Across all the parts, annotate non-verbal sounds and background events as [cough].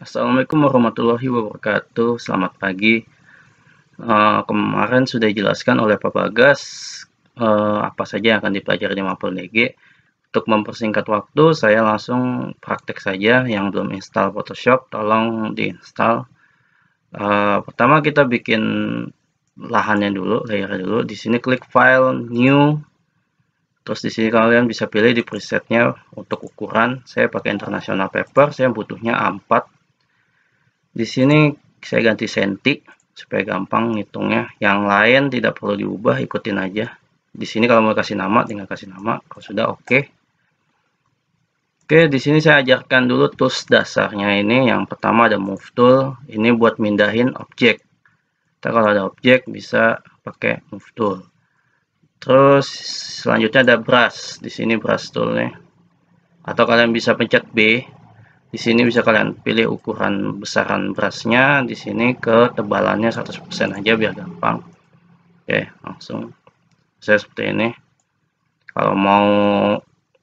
Assalamualaikum warahmatullahi wabarakatuh. Selamat pagi. Uh, kemarin sudah dijelaskan oleh Pak Bagas uh, apa saja yang akan dipelajari di Mapel DG. E untuk mempersingkat waktu, saya langsung praktek saja yang belum install Photoshop, tolong diinstal. Uh, pertama kita bikin lahannya dulu, layernya dulu. Di sini klik file new Terus di sini kalian bisa pilih di presetnya untuk ukuran. Saya pakai international paper, saya butuhnya A4. Di sini saya ganti senti supaya gampang ngitungnya. Yang lain tidak perlu diubah, ikutin aja. Di sini kalau mau kasih nama, tinggal kasih nama. Kalau sudah oke. Okay. Oke, di sini saya ajarkan dulu tools dasarnya ini. Yang pertama ada move tool. Ini buat mindahin objek. Kita kalau ada objek bisa pakai move tool. Terus selanjutnya ada brush. Di sini brush toolnya. Atau kalian bisa pencet B di sini bisa kalian pilih ukuran besaran berasnya, di sini ketebalannya 100% aja biar gampang. Oke, langsung saya seperti ini. Kalau mau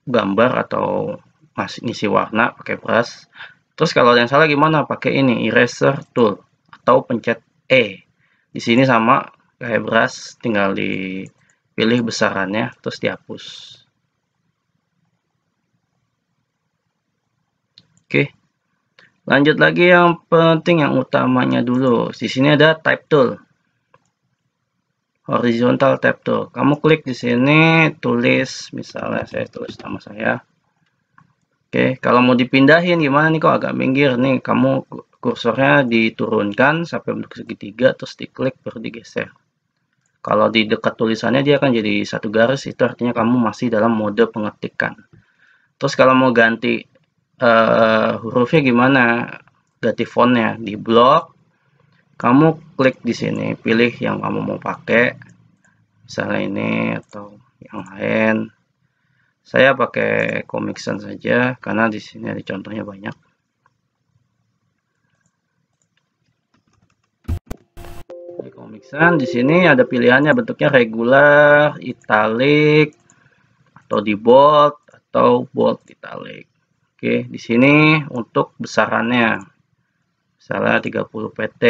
gambar atau masih ngisi warna pakai beras Terus kalau yang salah gimana? Pakai ini eraser tool atau pencet E. Di sini sama kayak beras tinggal dipilih besarannya terus dihapus. Oke. Lanjut lagi yang penting yang utamanya dulu. Di sini ada type tool. Horizontal Type tool. Kamu klik di sini, tulis misalnya saya tulis nama saya. Oke, kalau mau dipindahin gimana nih kok agak minggir nih. Kamu kursornya diturunkan sampai bentuk segitiga terus diklik baru digeser. Kalau di dekat tulisannya dia akan jadi satu garis, itu artinya kamu masih dalam mode pengetikan. Terus kalau mau ganti uh, hurufnya gimana ganti fontnya di blog. kamu klik di sini pilih yang kamu mau pakai misalnya ini atau yang lain saya pakai Comic Sans saja karena di sini ada contohnya banyak Comic Sans di sini ada pilihannya bentuknya regular italic atau di bold atau bold italic Oke, di sini untuk besarannya misalnya 30 PT,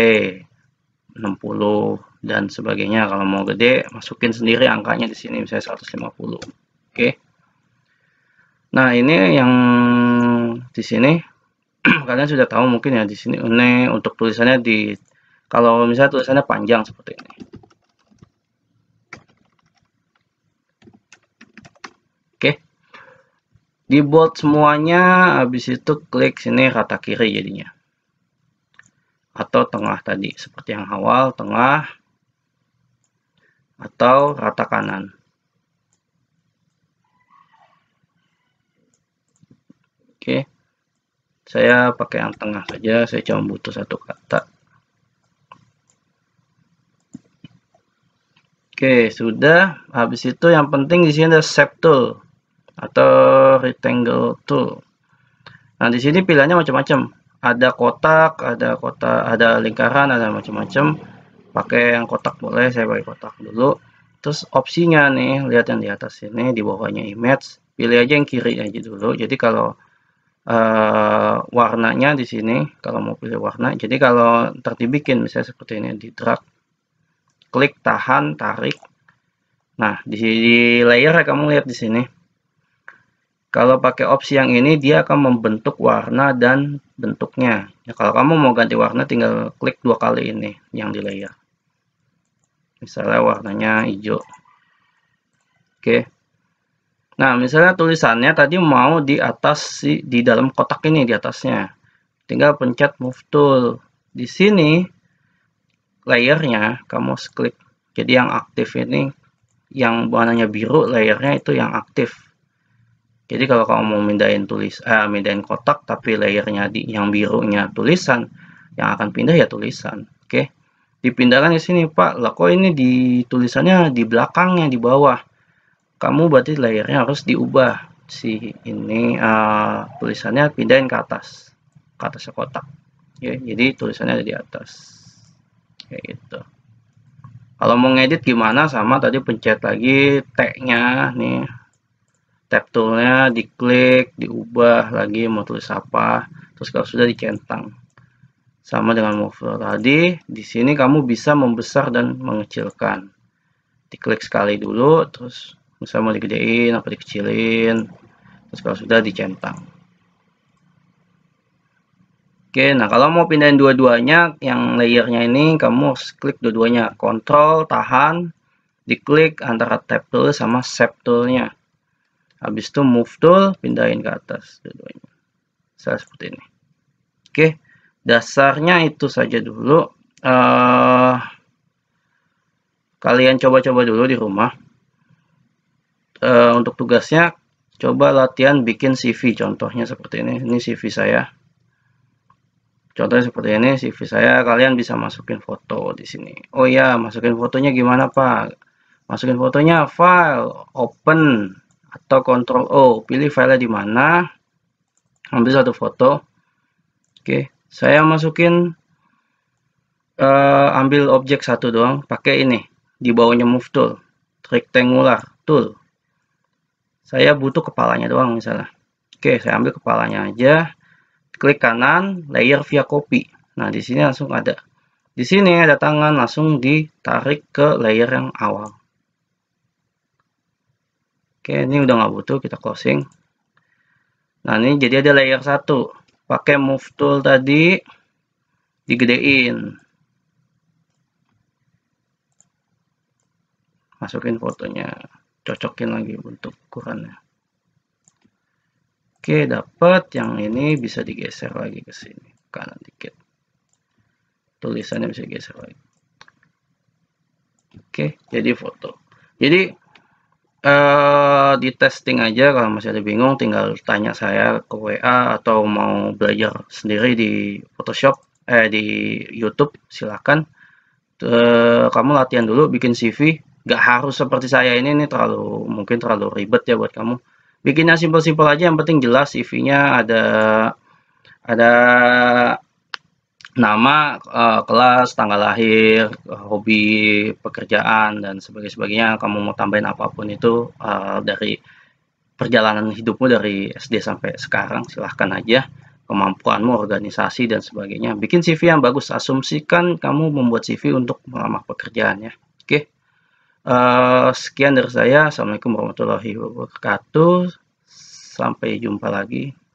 60 dan sebagainya. Kalau mau gede, masukin sendiri angkanya di sini misalnya 150. Oke. Nah, ini yang di sini [clears throat] kalian sudah tahu mungkin ya di sini ini untuk tulisannya di kalau misalnya tulisannya panjang seperti ini. di bold semuanya habis itu klik sini rata kiri jadinya atau tengah tadi seperti yang awal tengah atau rata kanan oke saya pakai yang tengah saja saya cuma butuh satu kata oke sudah habis itu yang penting di sini ada shape tool atau rectangle tool. Nah, di sini pilihannya macam-macam. Ada kotak, ada kotak, ada lingkaran, ada macam-macam. Pakai yang kotak boleh, saya pakai kotak dulu. Terus opsinya nih, lihat yang di atas sini, di bawahnya image. Pilih aja yang kiri aja dulu. Jadi kalau uh, warnanya di sini, kalau mau pilih warna. Jadi kalau terdibikin misalnya seperti ini di drag, klik tahan, tarik. Nah, di, di layer kamu lihat di sini kalau pakai opsi yang ini, dia akan membentuk warna dan bentuknya. Ya, kalau kamu mau ganti warna, tinggal klik dua kali ini yang di layer. Misalnya warnanya hijau. Oke. Nah, misalnya tulisannya tadi mau di atas si di dalam kotak ini di atasnya. Tinggal pencet move tool. Di sini layernya kamu klik. Jadi yang aktif ini yang warnanya biru layernya itu yang aktif jadi kalau kamu mau mindahin tulis eh, mindahin kotak tapi layernya di yang birunya tulisan, yang akan pindah ya tulisan. Oke. Okay? Dipindahkan ke sini, Pak. Lah kok ini di tulisannya di belakangnya di bawah. Kamu berarti layernya harus diubah. Si ini uh, tulisannya pindahin ke atas. Ke atas kotak. Ya, jadi tulisannya ada di atas. Kayak gitu. Kalau mau ngedit gimana sama tadi pencet lagi T-nya nih tab toolnya diklik diubah lagi mau tulis apa terus kalau sudah dicentang sama dengan mover tadi di sini kamu bisa membesar dan mengecilkan diklik sekali dulu terus bisa mau digedein apa dikecilin terus kalau sudah dicentang Oke, nah kalau mau pindahin dua-duanya, yang layernya ini kamu harus klik dua-duanya. kontrol tahan, diklik antara tab tool sama shape toolnya habis itu move tool pindahin ke atas dua-duanya saya seperti ini oke dasarnya itu saja dulu uh, kalian coba-coba dulu di rumah uh, untuk tugasnya coba latihan bikin CV contohnya seperti ini ini CV saya contohnya seperti ini CV saya kalian bisa masukin foto di sini oh ya masukin fotonya gimana Pak masukin fotonya file open atau Ctrl O oh, pilih filenya di mana ambil satu foto oke saya masukin uh, ambil objek satu doang pakai ini di bawahnya move tool rectangular tool saya butuh kepalanya doang misalnya oke saya ambil kepalanya aja klik kanan layer via copy nah di sini langsung ada di sini ada tangan langsung ditarik ke layer yang awal Oke, ini udah nggak butuh, kita closing. Nah, ini jadi ada layer satu Pakai move tool tadi, digedein. Masukin fotonya, cocokin lagi untuk ukurannya. Oke, dapat. Yang ini bisa digeser lagi ke sini, kanan dikit. Tulisannya bisa geser lagi. Oke, jadi foto. Jadi uh, di testing aja kalau masih ada bingung tinggal tanya saya ke WA atau mau belajar sendiri di Photoshop eh di YouTube silakan uh, kamu latihan dulu bikin CV gak harus seperti saya ini ini terlalu mungkin terlalu ribet ya buat kamu bikinnya simpel-simpel aja yang penting jelas CV-nya ada ada nama, uh, kelas, tanggal lahir, eh, hobi, pekerjaan dan sebagainya. Kamu mau tambahin apapun itu uh, dari perjalanan hidupmu dari SD sampai sekarang silahkan aja kemampuanmu, organisasi dan sebagainya. Bikin CV yang bagus, asumsikan kamu membuat CV untuk melamar pekerjaan ya. Oke. Uh, sekian dari saya. Assalamualaikum warahmatullahi wabarakatuh. Sampai jumpa lagi.